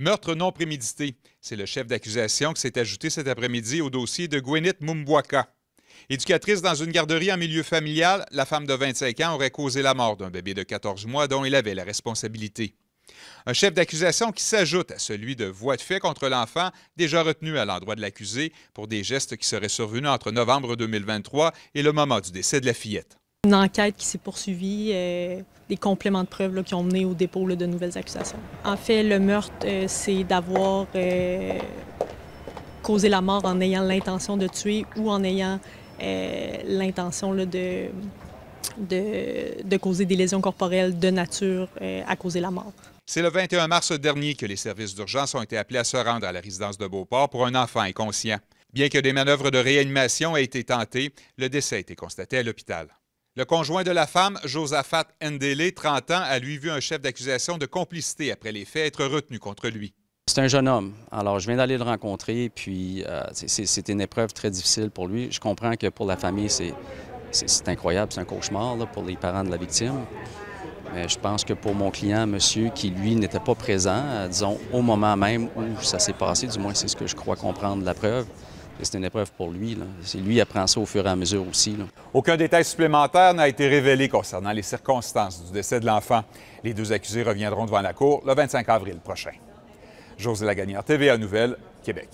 Meurtre non prémédité. C'est le chef d'accusation qui s'est ajouté cet après-midi au dossier de Gwyneth Mumbwaka. Éducatrice dans une garderie en milieu familial, la femme de 25 ans aurait causé la mort d'un bébé de 14 mois dont il avait la responsabilité. Un chef d'accusation qui s'ajoute à celui de voie de fait contre l'enfant déjà retenu à l'endroit de l'accusé pour des gestes qui seraient survenus entre novembre 2023 et le moment du décès de la fillette. Une enquête qui s'est poursuivie, euh, des compléments de preuves qui ont mené au dépôt de nouvelles accusations. En fait, le meurtre, euh, c'est d'avoir euh, causé la mort en ayant l'intention de tuer ou en ayant l'intention de, de, de, causer des lésions corporelles de nature à causer la mort. C'est le 21 mars dernier que les services d'urgence ont été appelés à se rendre à la résidence de Beauport pour un enfant inconscient. Bien que des manœuvres de réanimation aient été tentées, le décès a été constaté à l'hôpital. Le conjoint de la femme, Josaphat Ndélé, 30 ans, a lui vu un chef d'accusation de complicité après les faits être retenu contre lui. C'est un jeune homme. Alors, je viens d'aller le rencontrer, puis euh, c'était une épreuve très difficile pour lui. Je comprends que pour la famille, c'est incroyable, c'est un cauchemar pour les parents de la victime. Mais je pense que pour mon client, monsieur, qui lui n'était pas présent, euh, disons, au moment même où ça s'est passé, du moins c'est ce que je crois comprendre de la preuve, c'est une épreuve pour lui. Là. Lui apprend ça au fur et à mesure aussi. Aucun détail supplémentaire n'a été révélé concernant les circonstances du décès de l'enfant. Les deux accusés reviendront devant la Cour le 25 avril prochain. José Laganière, TVA Nouvelles, Québec.